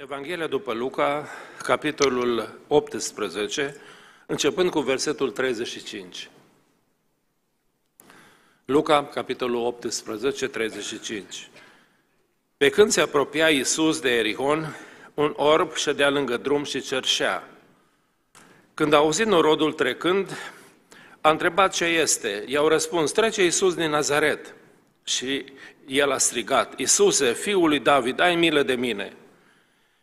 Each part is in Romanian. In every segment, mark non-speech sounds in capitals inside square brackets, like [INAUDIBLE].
Evanghelia după Luca, capitolul 18, începând cu versetul 35. Luca, capitolul 18, 35. Pe când se apropia Iisus de Erihon, un orb ședea lângă drum și cerșea. Când a auzit norodul trecând, a întrebat ce este. I-au răspuns, trece Iisus din Nazaret. Și el a strigat, Iisuse, fiul lui David, ai milă de mine!'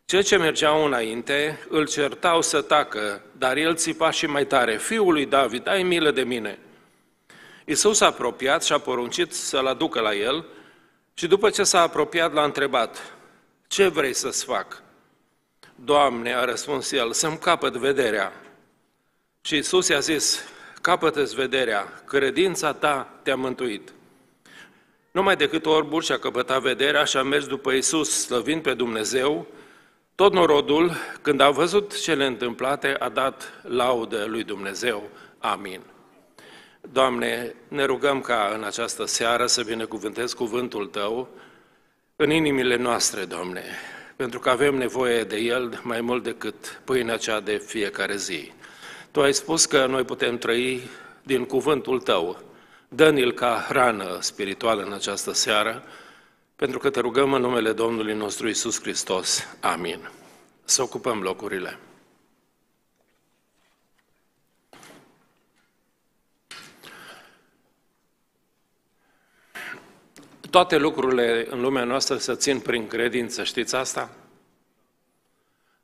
Cei ce mergeau înainte îl certau să tacă, dar el țipa și mai tare, Fiul lui David, ai milă de mine!" Iisus s-a apropiat și a poruncit să-l aducă la el și după ce s-a apropiat l-a întrebat, Ce vrei să-ți fac?" Doamne, a răspuns el, să-mi capăt vederea. Și Iisus i-a zis, capătă-ți vederea, credința ta te-a mântuit. Numai decât orbul și-a căpătat vederea și a mers după Iisus slăvind pe Dumnezeu, tot norodul, când a văzut cele întâmplate, a dat laudă lui Dumnezeu. Amin. Doamne, ne rugăm ca în această seară să binecuvântezi cuvântul Tău în inimile noastre, Doamne, pentru că avem nevoie de El mai mult decât pâinea cea de fiecare zi. Tu ai spus că noi putem trăi din cuvântul Tău. Dă-ne-l ca hrană spirituală în această seară, pentru că te rugăm în numele Domnului nostru Isus Hristos. Amin. Să ocupăm locurile. Toate lucrurile în lumea noastră se țin prin credință, știți asta?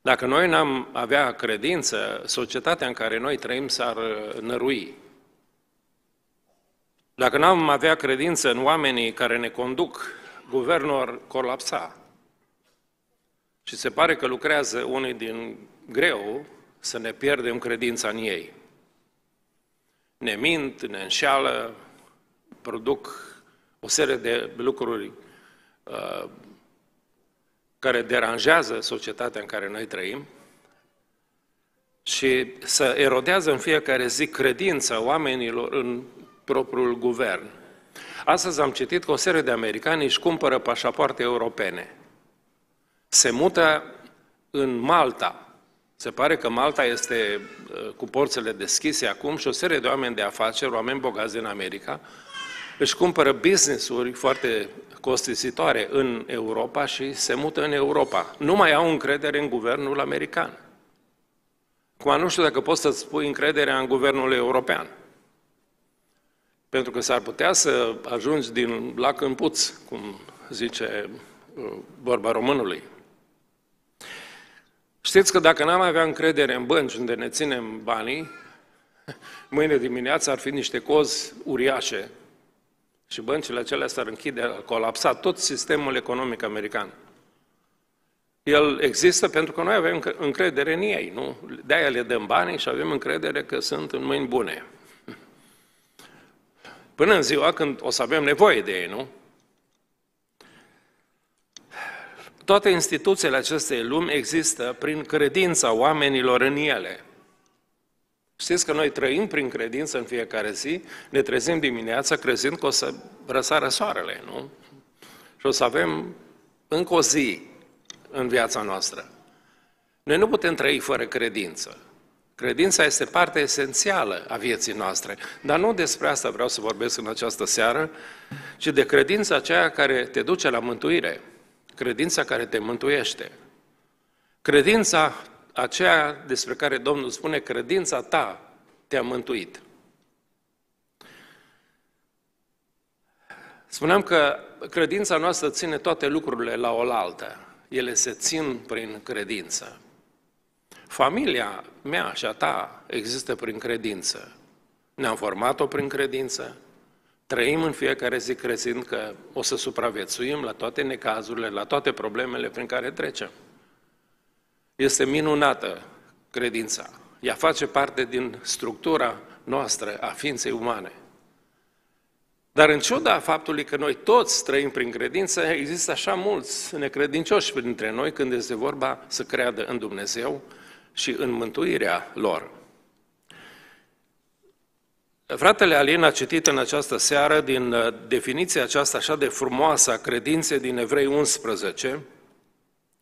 Dacă noi n-am avea credință, societatea în care noi trăim s-ar nărui. Dacă n-am avea credință în oamenii care ne conduc, guvernul ar colapsa. Și se pare că lucrează unii din greu să ne pierdem credința în ei. Ne mint, ne înșeală, produc o serie de lucruri uh, care deranjează societatea în care noi trăim și să erodează în fiecare zi credința oamenilor în propriul guvern. Astăzi am citit că o serie de americani își cumpără pașapoarte europene. Se mută în Malta. Se pare că Malta este uh, cu porțele deschise acum și o serie de oameni de afaceri, oameni bogați din America, își cumpără business-uri foarte costisitoare în Europa și se mută în Europa. Nu mai au încredere în guvernul american. Acum nu știu dacă poți să-ți pui încrederea în guvernul european. Pentru că s-ar putea să ajungi din lac în puț, cum zice uh, vorba românului. Știți că dacă n-am avea încredere în bănci unde ne ținem banii, [LAUGHS] mâine dimineață ar fi niște cozi uriașe și băncile acelea s-ar închide, ar colapsa tot sistemul economic american. El există pentru că noi avem încredere în ei, nu? De-aia le dăm banii și avem încredere că sunt în mâini bune. Până în ziua când o să avem nevoie de ei, nu? Toate instituțiile acestei lumi există prin credința oamenilor în ele. Știți că noi trăim prin credință în fiecare zi, ne trezim dimineața crezând că o să răsară soarele, nu? Și o să avem încă o zi în viața noastră. Noi nu putem trăi fără credință. Credința este parte esențială a vieții noastre, dar nu despre asta vreau să vorbesc în această seară, ci de credința aceea care te duce la mântuire, credința care te mântuiește. Credința aceea despre care Domnul spune, credința ta te-a mântuit. Spuneam că credința noastră ține toate lucrurile la oaltă. Ele se țin prin credință. Familia mea și a ta există prin credință. Ne-am format-o prin credință, trăim în fiecare zi crezând că o să supraviețuim la toate necazurile, la toate problemele prin care trecem. Este minunată credința. Ea face parte din structura noastră a ființei umane. Dar în ciuda faptului că noi toți trăim prin credință, există așa mulți necredincioși printre noi când este vorba să creadă în Dumnezeu, și în mântuirea lor. Fratele Alin a citit în această seară din uh, definiția aceasta așa de frumoasă a credinței din Evrei 11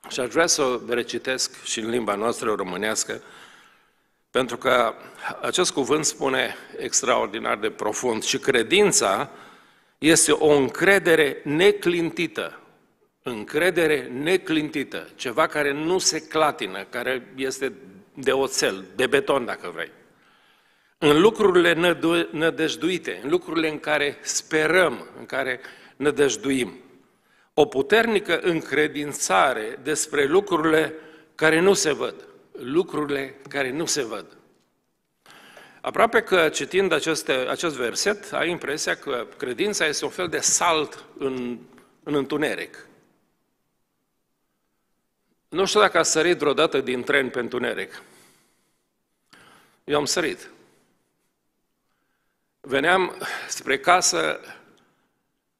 și aș vrea să o recitesc și în limba noastră românească, pentru că acest cuvânt spune extraordinar de profund și credința este o încredere neclintită încredere neclintită, ceva care nu se clatină, care este de oțel, de beton dacă vrei. În lucrurile nădăjduite, în lucrurile în care sperăm, în care nădăjduim. O puternică încredințare despre lucrurile care nu se văd. Lucrurile care nu se văd. Aproape că citind aceste, acest verset, ai impresia că credința este un fel de salt în, în întuneric. Nu știu dacă a sărit vreodată din tren pe întuneric. Eu am sărit. Veneam spre casă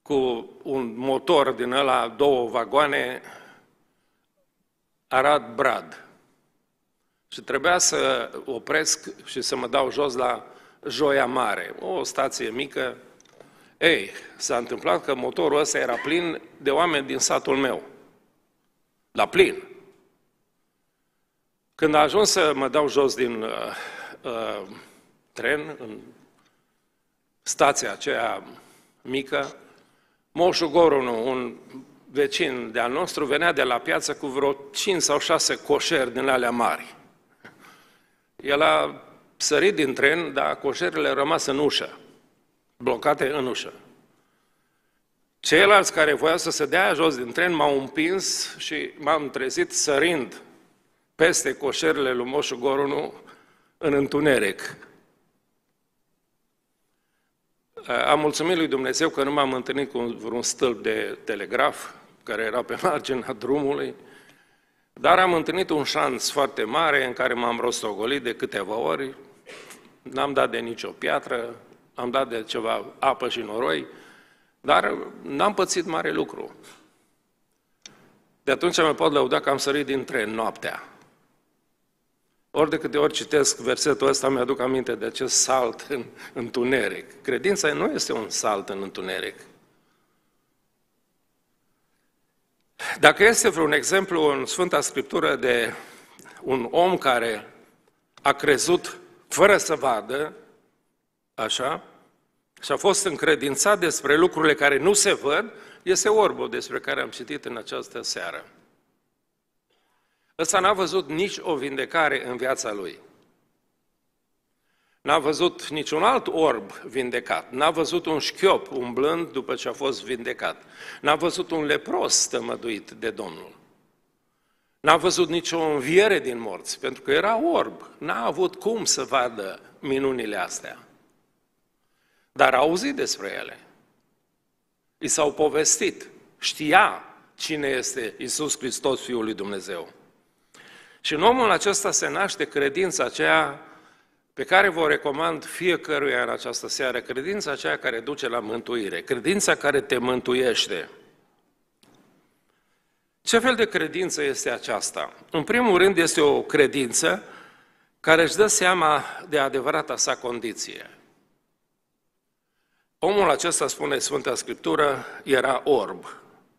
cu un motor din ăla, două vagoane, Arad Brad. Și trebuia să opresc și să mă dau jos la Joia Mare, o stație mică. Ei, s-a întâmplat că motorul ăsta era plin de oameni din satul meu. La plin. Când a ajuns să mă dau jos din uh, uh, tren, în stația aceea mică, Moșu Gorunu, un vecin de-al nostru, venea de la piață cu vreo 5 sau 6 coșeri din alea mari. El a sărit din tren, dar coșerile rămas în ușă, blocate în ușă. Ceilalți care voiau să se dea jos din tren m-au împins și m-am trezit sărind peste coșerele lui Moșu Gorunu în întuneric. Am mulțumit lui Dumnezeu că nu m-am întâlnit cu vreun stâlp de telegraf care era pe [LAUGHS] marginea drumului, dar am întâlnit un șans foarte mare în care m-am rostogolit de câteva ori, n-am dat de nicio piatră, am dat de ceva apă și noroi, dar n-am pățit mare lucru. De atunci mă pot lăuda că am sărit din tren noaptea. Ori de câte ori citesc versetul ăsta, mi-aduc aminte de acest salt în întuneric. Credința nu este un salt în întuneric. Dacă este vreun exemplu în Sfânta Scriptură de un om care a crezut fără să vadă, așa, și a fost încredințat despre lucrurile care nu se văd, este orbul despre care am citit în această seară. Ăsta n-a văzut nici o vindecare în viața lui. N-a văzut niciun alt orb vindecat, n-a văzut un șchiop umblând după ce a fost vindecat, n-a văzut un lepros stămăduit de Domnul, n-a văzut nicio înviere din morți, pentru că era orb, n-a avut cum să vadă minunile astea. Dar a auzit despre ele, i s-au povestit, știa cine este Isus Hristos, Fiul lui Dumnezeu. Și în omul acesta se naște credința aceea pe care vă recomand fiecăruia în această seară, credința aceea care duce la mântuire, credința care te mântuiește. Ce fel de credință este aceasta? În primul rând este o credință care își dă seama de adevărata sa condiție. Omul acesta, spune Sfânta Scriptură, era orb,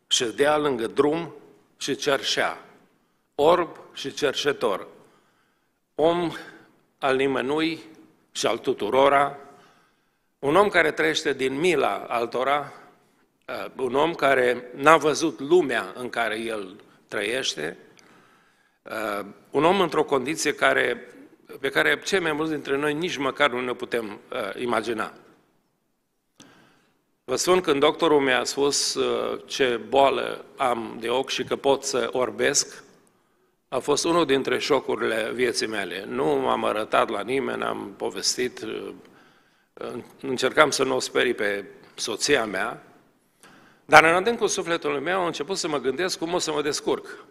și dea lângă drum și cerșea. Orb și cercetor, om al nimănui și al tuturora, un om care trăiește din mila altora, uh, un om care n-a văzut lumea în care el trăiește, uh, un om într-o condiție care, pe care cei mai mulți dintre noi nici măcar nu ne putem uh, imagina. Vă spun când doctorul mi-a spus ce boală am de ochi și că pot să orbesc, a fost unul dintre șocurile vieții mele. Nu m-am arătat la nimeni, am povestit, uh, încercam să nu o sperii pe soția mea, dar în adâncul sufletului meu am început să mă gândesc cum o să mă descurc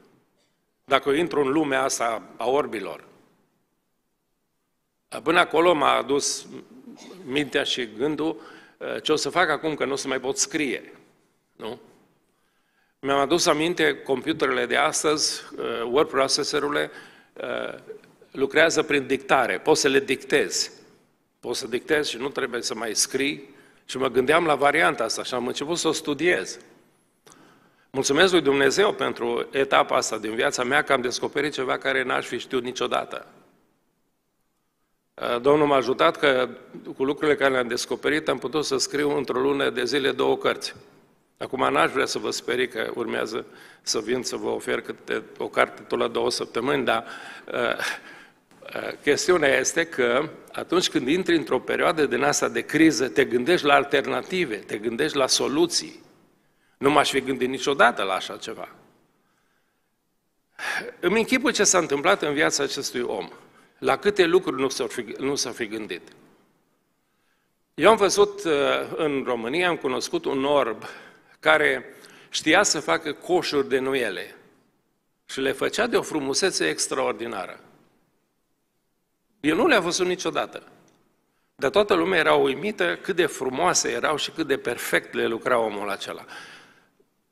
dacă intru în lumea asta a orbilor. Până acolo m-a adus mintea și gândul uh, ce o să fac acum, că nu o să mai pot scrie. Nu? Mi-am adus aminte, computerele de astăzi, uh, word processorurile, uh, lucrează prin dictare, poți să le dictezi. Poți să dictezi și nu trebuie să mai scrii. Și mă gândeam la varianta asta și am început să o studiez. Mulțumesc lui Dumnezeu pentru etapa asta din viața mea că am descoperit ceva care n-aș fi știut niciodată. Uh, Domnul m-a ajutat că cu lucrurile care le-am descoperit am putut să scriu într-o lună de zile două cărți. Acum n-aș vrea să vă sperie că urmează să vin să vă ofer câte o carte tot la două săptămâni, dar uh, uh, chestiunea este că atunci când intri într-o perioadă din asta de criză, te gândești la alternative, te gândești la soluții. Nu m-aș fi gândit niciodată la așa ceva. Îmi închipui ce s-a întâmplat în viața acestui om. La câte lucruri nu s-a fi, nu s-a fi gândit. Eu am văzut uh, în România, am cunoscut un orb care știa să facă coșuri de nuiele și le făcea de o frumusețe extraordinară. El nu le-a văzut niciodată. Dar toată lumea era uimită cât de frumoase erau și cât de perfect le lucra omul acela.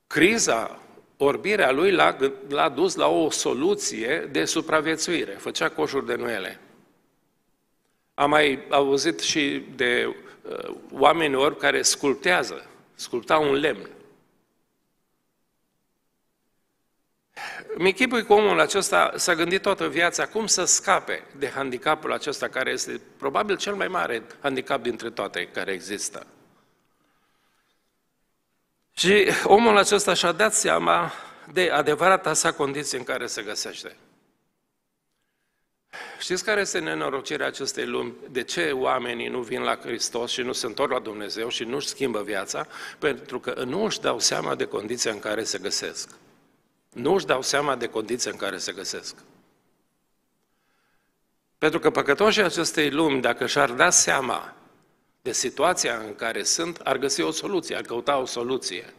Criza, orbirea lui l-a, l-a dus la o soluție de supraviețuire. Făcea coșuri de nuiele. Am mai auzit și de uh, oameni orbi care sculptează, sculptau un lemn. mi chipui că omul acesta s-a gândit toată viața cum să scape de handicapul acesta care este probabil cel mai mare handicap dintre toate care există. Și omul acesta și-a dat seama de adevărata sa condiție în care se găsește. Știți care este nenorocirea acestei lumi? De ce oamenii nu vin la Hristos și nu se întorc la Dumnezeu și nu-și schimbă viața? Pentru că nu își dau seama de condiția în care se găsesc nu își dau seama de condiția în care se găsesc. Pentru că păcătoșii acestei lumi, dacă și-ar da seama de situația în care sunt, ar găsi o soluție, ar căuta o soluție.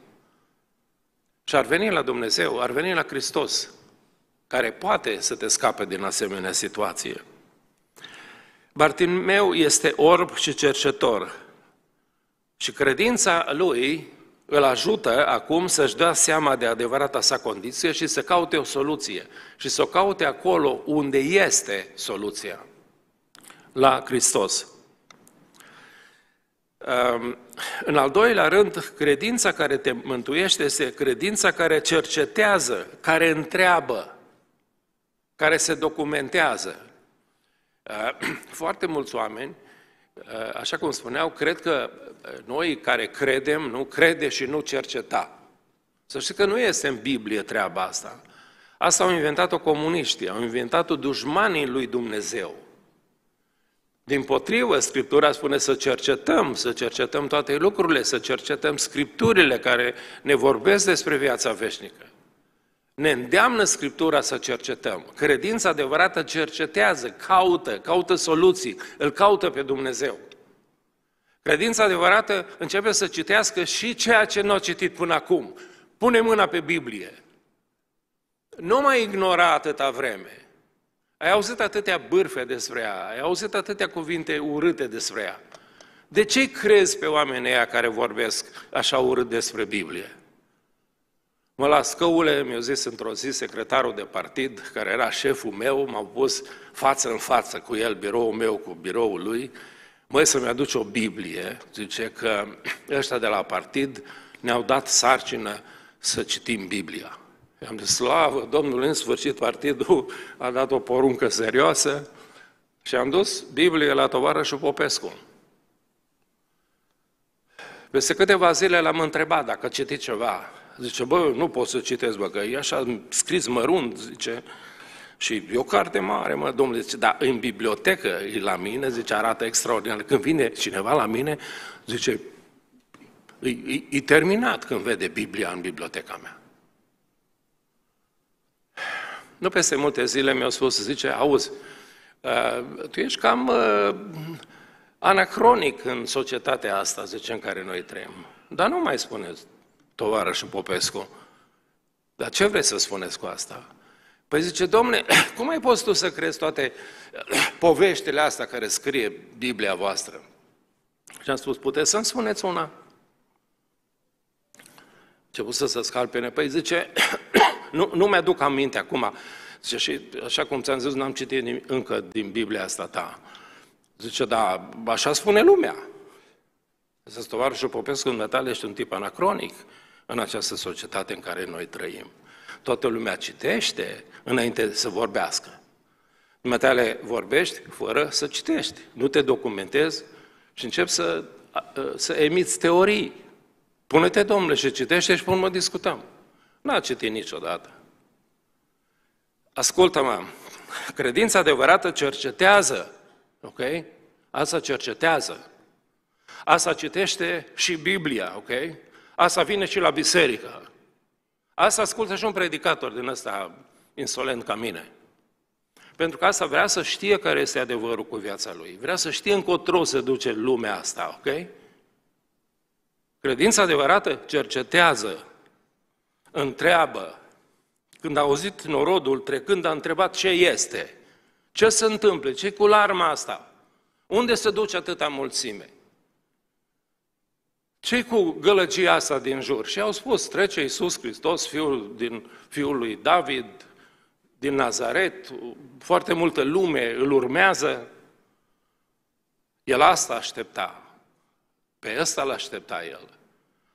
Și ar veni la Dumnezeu, ar veni la Hristos, care poate să te scape din asemenea situație. Bartimeu este orb și cercetor și credința lui îl ajută acum să-și dea seama de adevărata sa condiție și să caute o soluție și să o caute acolo unde este soluția, la Hristos. În al doilea rând, credința care te mântuiește este credința care cercetează, care întreabă, care se documentează. [CLEARS THROAT] Foarte mulți oameni Uh, așa cum spuneau, cred că uh, noi care credem, nu crede și nu cerceta. Să știți că nu este în Biblie treaba asta. Asta au inventat-o comuniștii, au inventat-o dușmanii lui Dumnezeu. Din potrivă, Scriptura spune să cercetăm, să cercetăm toate lucrurile, să cercetăm scripturile care ne vorbesc despre viața veșnică ne îndeamnă Scriptura să cercetăm. Credința adevărată cercetează, caută, caută soluții, îl caută pe Dumnezeu. Credința adevărată începe să citească și ceea ce nu a citit până acum. Pune mâna pe Biblie. Nu mai ignora atâta vreme. Ai auzit atâtea bârfe despre ea, ai auzit atâtea cuvinte urâte despre ea. De ce crezi pe oamenii aia care vorbesc așa urât despre Biblie? Mă las căule, mi-a zis într-o zi secretarul de partid, care era șeful meu, m-am pus față în față cu el, biroul meu cu biroul lui, măi să-mi aduce o Biblie, zice că [CLEARS THROAT] ăștia de la partid ne-au dat sarcină să citim Biblia. I-am zis, slavă, Domnul, în sfârșit partidul a dat o poruncă serioasă și am dus Biblie la tovarășul Popescu. Peste câteva zile l-am întrebat dacă citi ceva Zice, bă, nu pot să citesc, bă, că e așa scris mărunt, zice, și e o carte mare, mă, domnule, zice, dar în bibliotecă e la mine, zice, arată extraordinar. Când vine cineva la mine, zice, e, e, e terminat când vede Biblia în biblioteca mea. Nu peste multe zile mi-au spus, zice, auzi, ă, tu ești cam ă, anacronic în societatea asta, zice, în care noi trăim. Dar nu mai spuneți, tovarășul Popescu. Dar ce vreți să spuneți cu asta? Păi zice, domnule, [CLEARS THROAT] cum ai poți tu să crezi toate [CLEARS THROAT] poveștile astea care scrie Biblia voastră? Și am spus, puteți să-mi spuneți una? Început să se scalpene. Păi zice, [CLEARS THROAT] nu, nu mi-aduc aminte acum. Zice, și așa cum ți-am zis, n-am citit nimic, încă din Biblia asta ta. Zice, da, așa spune lumea. Zice, tovarășul Popescu, în metale, ești un tip anacronic în această societate în care noi trăim. Toată lumea citește înainte să vorbească. Dumneatale vorbești fără să citești. Nu te documentezi și începi să, să emiți teorii. Pune-te, domnule, și citește și până mă discutăm. N-a citit niciodată. Ascultă-mă, credința adevărată cercetează, ok? Asta cercetează. Asta citește și Biblia, ok? Asta vine și la biserică. Asta ascultă și un predicator din ăsta insolent ca mine. Pentru că asta vrea să știe care este adevărul cu viața lui. Vrea să știe încotro se duce lumea asta, ok? Credința adevărată cercetează, întreabă. Când a auzit norodul trecând, a întrebat ce este, ce se întâmplă, ce cu larma asta, unde se duce atâta mulțime ce cu gălăgia asta din jur? Și au spus, trece Iisus Hristos, fiul, din, fiul lui David, din Nazaret, foarte multă lume îl urmează. El asta aștepta. Pe ăsta l aștepta el.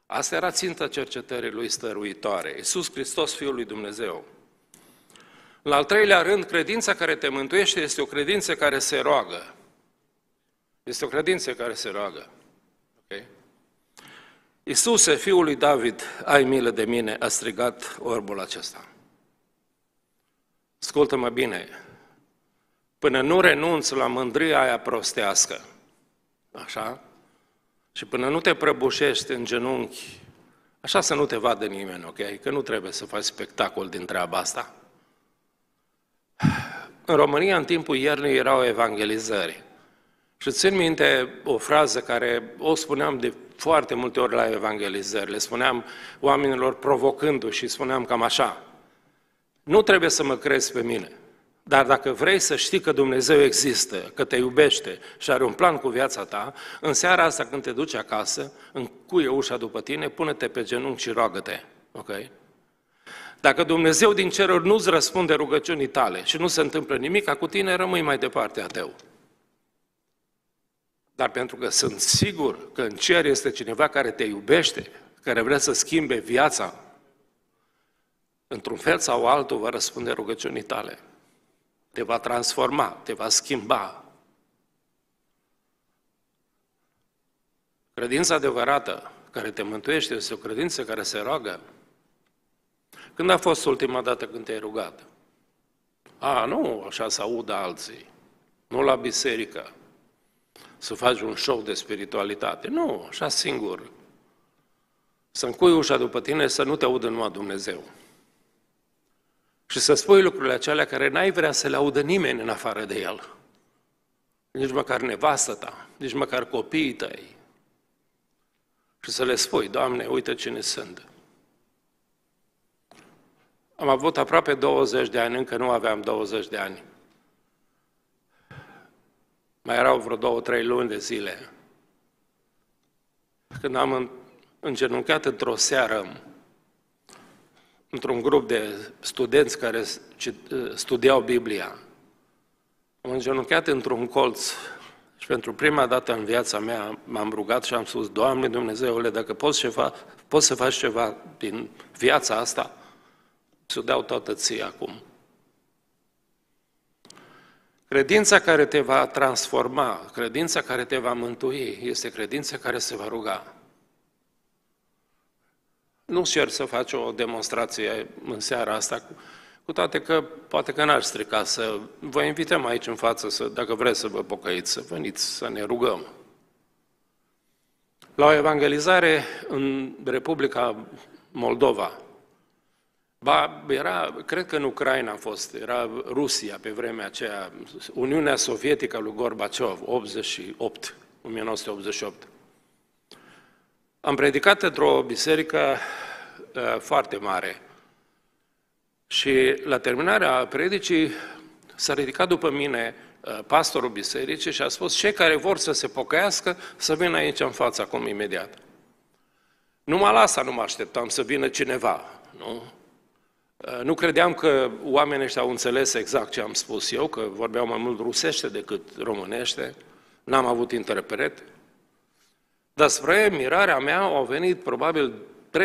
Asta era ținta cercetării lui stăruitoare. Iisus Hristos, Fiul lui Dumnezeu. La al treilea rând, credința care te mântuiește este o credință care se roagă. Este o credință care se roagă. Iisuse, fiul lui David, ai milă de mine, a strigat orbul acesta. Ascultă-mă bine, până nu renunți la mândria aia prostească, așa, și până nu te prăbușești în genunchi, așa să nu te vadă nimeni, ok? Că nu trebuie să faci spectacol din treaba asta. În România, în timpul iernii, erau evangelizări. Și țin minte o frază care o spuneam de foarte multe ori la evangelizări, le spuneam oamenilor provocându-și și spuneam cam așa, nu trebuie să mă crezi pe mine, dar dacă vrei să știi că Dumnezeu există, că te iubește și are un plan cu viața ta, în seara asta când te duci acasă, cuie ușa după tine, pune-te pe genunchi și roagă-te. Ok? Dacă Dumnezeu din ceruri nu-ți răspunde rugăciunii tale și nu se întâmplă nimic, cu tine rămâi mai departe ateu dar pentru că sunt sigur că în cer este cineva care te iubește, care vrea să schimbe viața, într-un fel sau altul va răspunde rugăciunii tale. Te va transforma, te va schimba. Credința adevărată care te mântuiește este o credință care se roagă. Când a fost ultima dată când te-ai rugat? A, nu, așa să audă alții. Nu la biserică, să faci un show de spiritualitate. Nu, așa singur. Să încui ușa după tine să nu te audă numai Dumnezeu. Și să spui lucrurile acelea care n-ai vrea să le audă nimeni în afară de el. Nici măcar nevastă ta, nici măcar copiii tăi. Și să le spui, Doamne, uite cine sunt. Am avut aproape 20 de ani, încă nu aveam 20 de ani mai erau vreo două, trei luni de zile, când am îngenuncat într-o seară într-un grup de studenți care ă, studiau Biblia. Am îngenuncat într-un colț și pentru prima dată în viața mea m-am rugat și am spus, Doamne Dumnezeule, dacă poți, ceva, poți să faci ceva din viața asta, să dau toată ție acum. Credința care te va transforma, credința care te va mântui, este credința care se va ruga. Nu cer să faci o demonstrație în seara asta, cu toate că poate că n-ar strica să... Vă invităm aici în față, să, dacă vreți să vă pocăiți, să veniți, să ne rugăm. La o evangelizare în Republica Moldova, Ba, era, cred că în Ucraina a fost, era Rusia pe vremea aceea, Uniunea Sovietică lui Gorbaciov, 88, 1988. Am predicat într-o biserică uh, foarte mare și la terminarea predicii s-a ridicat după mine uh, pastorul bisericii și a spus cei care vor să se pocăiască să vină aici în față acum imediat. Numai la asta nu mă așteptam să vină cineva, nu? Uh, nu credeam că oamenii ăștia au înțeles exact ce am spus eu, că vorbeau mai mult rusește decât românește, n-am avut interpret. Dar spre mirarea mea au venit probabil 30-40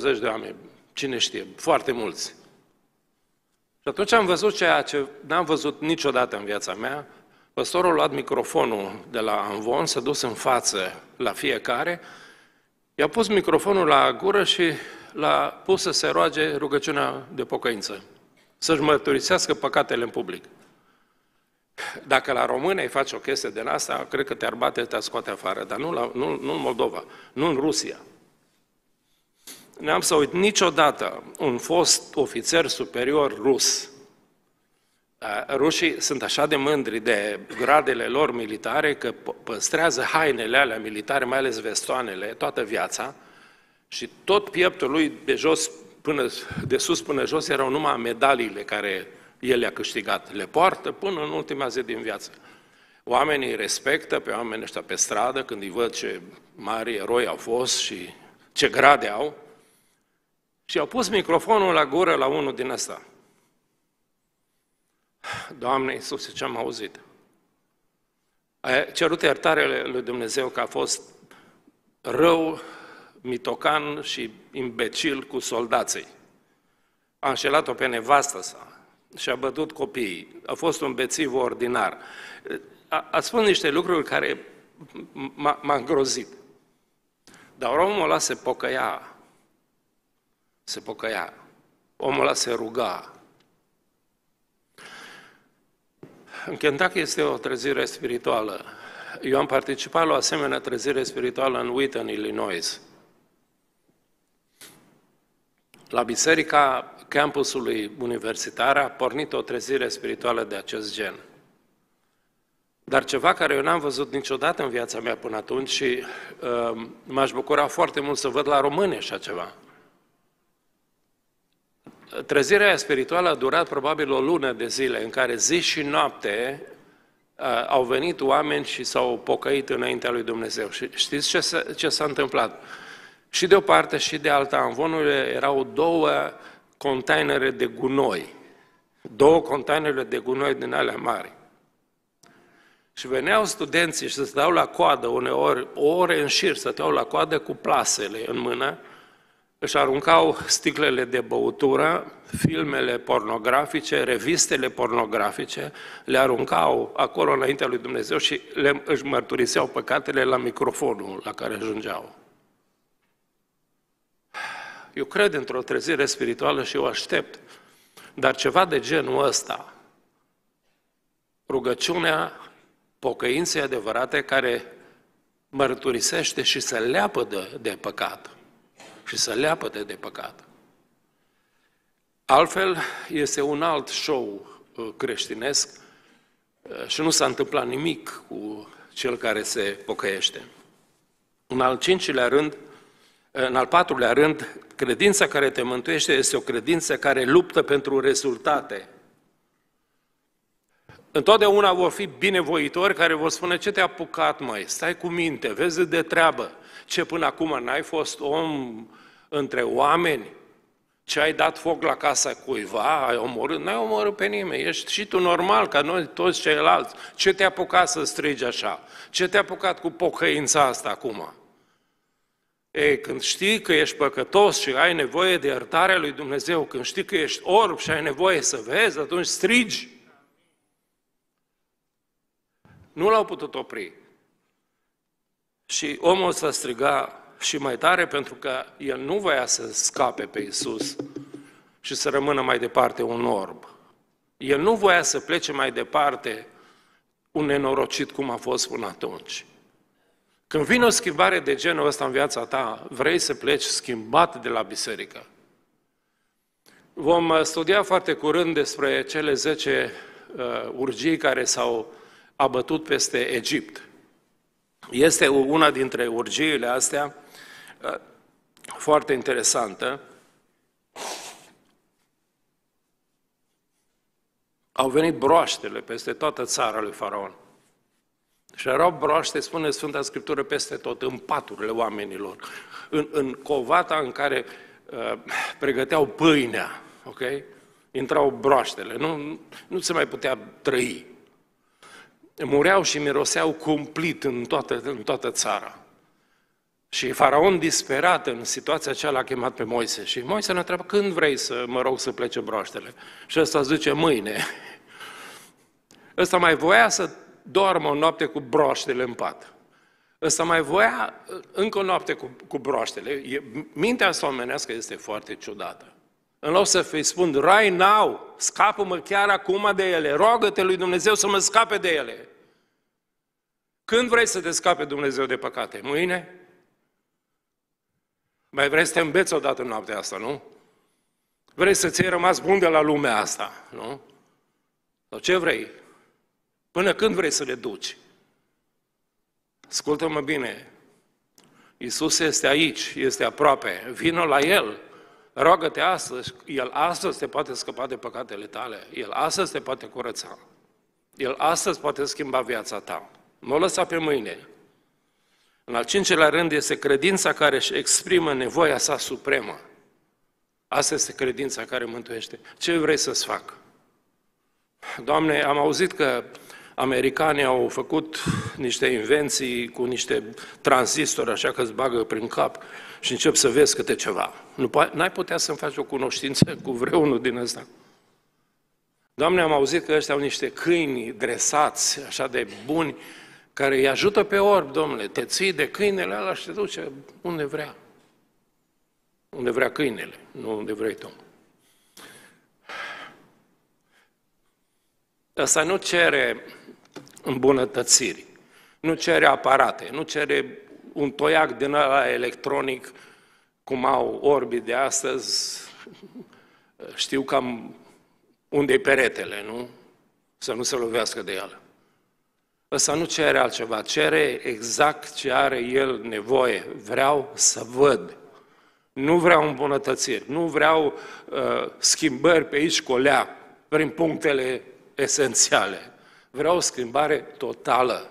de oameni, cine știe, foarte mulți. Și atunci am văzut ceea ce n-am văzut niciodată în viața mea. Păstorul a luat microfonul de la Anvon, s-a dus în față la fiecare, i-a pus microfonul la gură și l-a pus să se roage rugăciunea de pocăință, să-și mărturisească păcatele în public. Dacă la România îi faci o chestie de asta, cred că te-ar bate, te-ar scoate afară, dar nu, la, nu, nu în Moldova, nu în Rusia. N-am să uit niciodată un fost ofițer superior rus. Rușii sunt așa de mândri de gradele lor militare că păstrează hainele alea militare, mai ales vestoanele, toată viața, și tot pieptul lui de jos până, de sus până jos erau numai medaliile care el le-a câștigat. Le poartă până în ultima zi din viață. Oamenii respectă pe oamenii ăștia pe stradă când îi văd ce mari eroi au fost și ce grade au. Și au pus microfonul la gură la unul din ăsta. Doamne Iisuse, ce am auzit? A cerut iertare lui Dumnezeu că a fost rău mitocan și imbecil cu soldații. A înșelat-o pe nevastă sa și a bătut copiii. A fost un bețiv ordinar. A, a spus niște lucruri care m-a îngrozit. Dar omul ăla se pocăia. Se pocăia. Omul ăla se ruga. În Kentucky este o trezire spirituală. Eu am participat la o asemenea trezire spirituală în Wheaton, Illinois. La biserica campusului universitar a pornit o trezire spirituală de acest gen. Dar ceva care eu n-am văzut niciodată în viața mea până atunci și uh, m-aș bucura foarte mult să văd la române așa ceva. Trezirea aia spirituală a durat probabil o lună de zile, în care zi și noapte uh, au venit oameni și s-au pocăit înaintea lui Dumnezeu. Și știți ce s-a, ce s-a întâmplat? Uh, și de o parte și de alta amvonurile erau două containere de gunoi. Două containere de gunoi din alea mari. Și veneau studenții și stau la coadă uneori, ore în șir, stau la coadă cu plasele în mână, își aruncau sticlele de băutură, filmele pornografice, revistele pornografice, le aruncau acolo înaintea lui Dumnezeu și le, își mărturiseau păcatele la microfonul la care ajungeau. Eu cred într-o trezire spirituală și eu aștept. Dar ceva de genul ăsta, rugăciunea pocăinței adevărate care mărturisește și se leapă de, de păcat. Și se leapă de, de păcat. Altfel, este un alt show uh, creștinesc uh, și nu s-a întâmplat nimic cu cel care se pocăiește. În al cincilea rând, în al patrulea rând, credința care te mântuiește este o credință care luptă pentru rezultate. Întotdeauna vor fi binevoitori care vor spune ce te-a apucat, mai, stai cu minte, vezi de treabă, ce până acum n-ai fost om între oameni, ce ai dat foc la casa cuiva, ai omorât, n-ai omorât pe nimeni, ești și tu normal ca noi toți ceilalți. Ce te-a apucat să strigi așa? Ce te-a apucat cu pocăința asta acum? Ei, când știi că ești păcătos și ai nevoie de iertarea lui Dumnezeu, când știi că ești orb și ai nevoie să vezi, atunci strigi. Nu l-au putut opri. Și omul să striga și mai tare pentru că el nu voia să scape pe Isus și să rămână mai departe un orb. El nu voia să plece mai departe un nenorocit cum a fost până atunci. Când vine o schimbare de genul ăsta în viața ta, vrei să pleci schimbat de la biserică. Vom uh, studia foarte curând despre cele 10 uh, urgii care s-au abătut peste Egipt. Este una dintre urgiile astea uh, foarte interesantă. Au venit broaștele peste toată țara lui Faraon. Și erau broaște, spune Sfânta Scriptură, peste tot, în paturile oamenilor, în, în covata în care uh, pregăteau pâinea, ok? Intrau broaștele, nu, nu se mai putea trăi. Mureau și miroseau cumplit în toată, în toată țara. Și faraon disperat în situația aceea l-a chemat pe Moise. Și Moise ne întreabă, când vrei să mă rog să plece broaștele? Și ăsta zice, mâine. Ăsta mai voia să doarmă o noapte cu broaștele în pat. Însă mai voia uh, încă o noapte cu, cu broaștele. E, mintea asta omenească este foarte ciudată. În loc să îi spun, rai now, scapă-mă chiar acum de ele, rogă-te lui Dumnezeu să mă scape de ele. Când vrei să te scape Dumnezeu de păcate? Mâine? Mai vrei să te îmbeți odată în noaptea asta, nu? Vrei să ți-ai rămas bun de la lumea asta, nu? Sau ce vrei? Până când vrei să le duci? Ascultă-mă bine, Isus este aici, este aproape, vină la El, roagă-te astăzi, El astăzi te poate scăpa de păcatele tale, El astăzi te poate curăța, El astăzi poate schimba viața ta. Nu o lăsa pe mâine. În al cincilea rând este credința care își exprimă nevoia sa supremă. Asta este credința care mântuiește. Ce vrei să-ți fac? Doamne, am auzit că Americanii au făcut niște invenții cu niște tranzistori, așa că îți bagă prin cap și încep să vezi câte ceva. Nu, n-ai putea să-mi faci o cunoștință cu vreunul din ăsta. Doamne, am auzit că ăștia au niște câini dresați, așa de buni, care îi ajută pe orb, domnule, te ții de câinele ăla și te duce unde vrea. Unde vrea câinele, nu unde vrei tu. Asta nu cere îmbunătățiri. Nu cere aparate, nu cere un toiac din ăla electronic, cum au orbii de astăzi, știu cam unde-i peretele, nu? Să nu se lovească de el. Ăsta nu cere altceva, cere exact ce are el nevoie. Vreau să văd. Nu vreau îmbunătățiri, nu vreau uh, schimbări pe aici colea, prin punctele esențiale. Vreau o schimbare totală.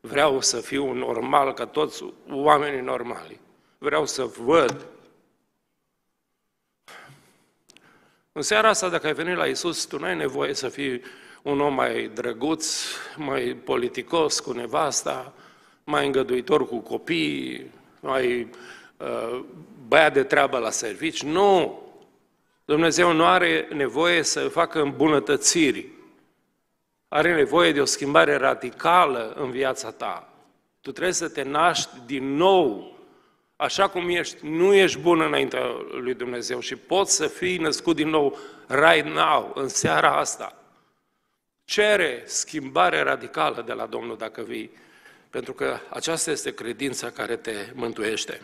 Vreau să fiu normal ca toți oamenii normali. Vreau să văd. În seara asta, dacă ai venit la Isus, tu nu ai nevoie să fii un om mai drăguț, mai politicos cu nevasta, mai îngăduitor cu copii, mai uh, băiat de treabă la servici. Nu! Dumnezeu nu are nevoie să facă îmbunătățiri are nevoie de o schimbare radicală în viața ta. Tu trebuie să te naști din nou. Așa cum ești, nu ești bun înaintea lui Dumnezeu și poți să fii născut din nou right now, în seara asta. Cere schimbare radicală de la Domnul dacă vii, pentru că aceasta este credința care te mântuiește.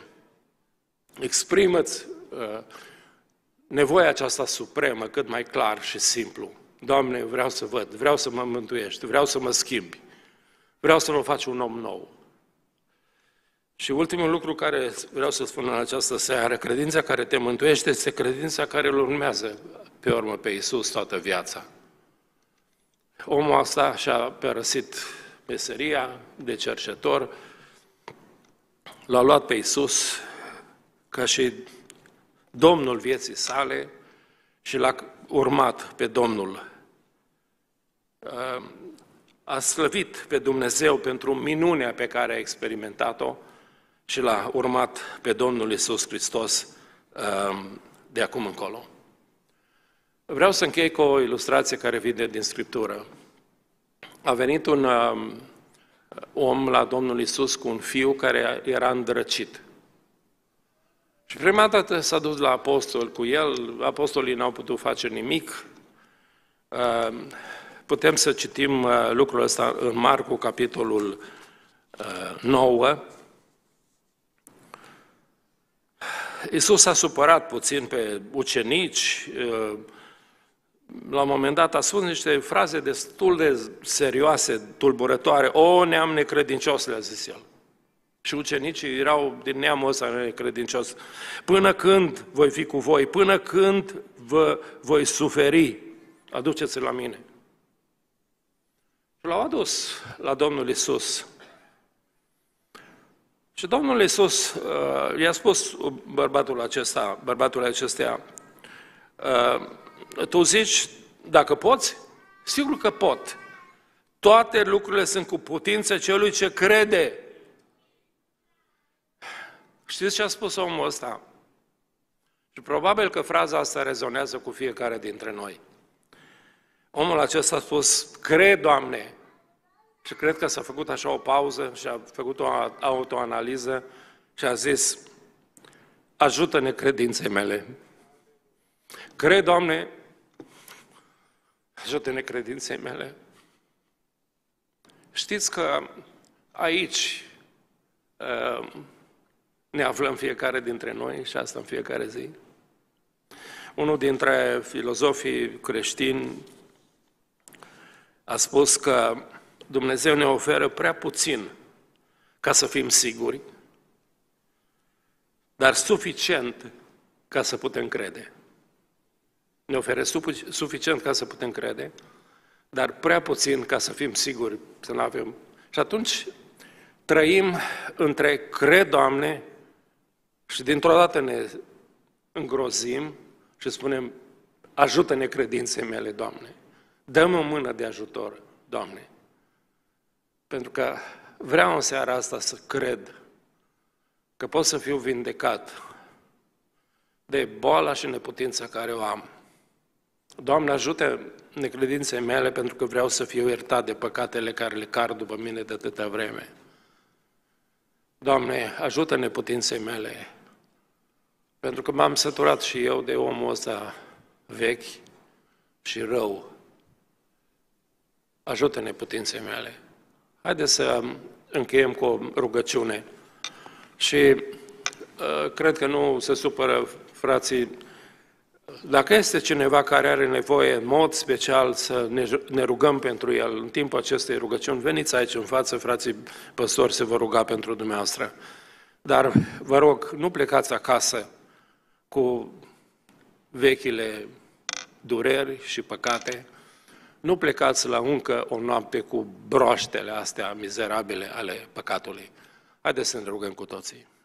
Exprimă-ți uh, nevoia aceasta supremă cât mai clar și simplu. Doamne, eu vreau să văd, vreau să mă mântuiești, vreau să mă schimbi, vreau să mă faci un om nou. Și ultimul lucru care vreau să spun în această seară, credința care te mântuiește este credința care îl urmează pe urmă pe Iisus toată viața. Omul asta și-a părăsit meseria de cercetor, l-a luat pe Iisus ca și Domnul vieții sale și l-a urmat pe Domnul, uh, a slăvit pe Dumnezeu pentru minunea pe care a experimentat-o și l-a urmat pe Domnul Isus Hristos uh, de acum încolo. Vreau să închei cu o ilustrație care vine din Scriptură. A venit un um, om la Domnul Isus cu un fiu care era îndrăcit – și prima dată s-a dus la apostol cu el, apostolii n-au putut face nimic. Ehm, putem să citim eh, lucrul ăsta în Marcu, capitolul 9. Eh, Iisus a supărat puțin pe ucenici, eh, la un moment dat a spus niște fraze destul de serioase, tulburătoare. O, neam necredincios, le-a zis el. Și ucenicii erau din neamul ăsta necredincios. Până când voi fi cu voi? Până când vă voi suferi? Aduceți-l la mine. Și l-au adus la Domnul Isus. Și Domnul Isus uh, i-a spus bărbatul acesta, bărbatul acestea, uh, tu zici, dacă poți? Sigur că pot. Toate lucrurile sunt cu putință celui ce crede. Știți ce a spus omul ăsta? Și probabil că fraza asta rezonează cu fiecare dintre noi. Omul acesta a spus, cred, Doamne, și cred că s-a făcut așa o pauză și a făcut o autoanaliză și a zis, ajută-ne credinței mele. Cred, Doamne, ajută-ne credinței mele. Știți că aici uh, ne aflăm fiecare dintre noi și asta în fiecare zi. Unul dintre filozofii creștini a spus că Dumnezeu ne oferă prea puțin ca să fim siguri, dar suficient ca să putem crede. Ne oferă suficient ca să putem crede, dar prea puțin ca să fim siguri, să nu avem. Și atunci trăim între cred, Doamne, și dintr-o dată ne îngrozim și spunem, ajută-ne credințe mele, Doamne. Dăm o mână de ajutor, Doamne. Pentru că vreau în seara asta să cred că pot să fiu vindecat de boala și neputința care o am. Doamne, ajută necredințe mele pentru că vreau să fiu iertat de păcatele care le car după mine de atâta vreme. Doamne, ajută neputințe mele pentru că m-am săturat și eu de omul ăsta vechi și rău. Ajută-ne putințe mele. Haideți să încheiem cu o rugăciune. Și uh, cred că nu se supără frații. Dacă este cineva care are nevoie în mod special să ne, ne rugăm pentru el în timpul acestei rugăciuni, veniți aici în față, frații păstori, să vă ruga pentru dumneavoastră. Dar vă rog, nu plecați acasă cu vechile dureri și păcate, nu plecați la muncă o noapte cu broaștele astea mizerabile ale păcatului. Haideți să ne rugăm cu toții.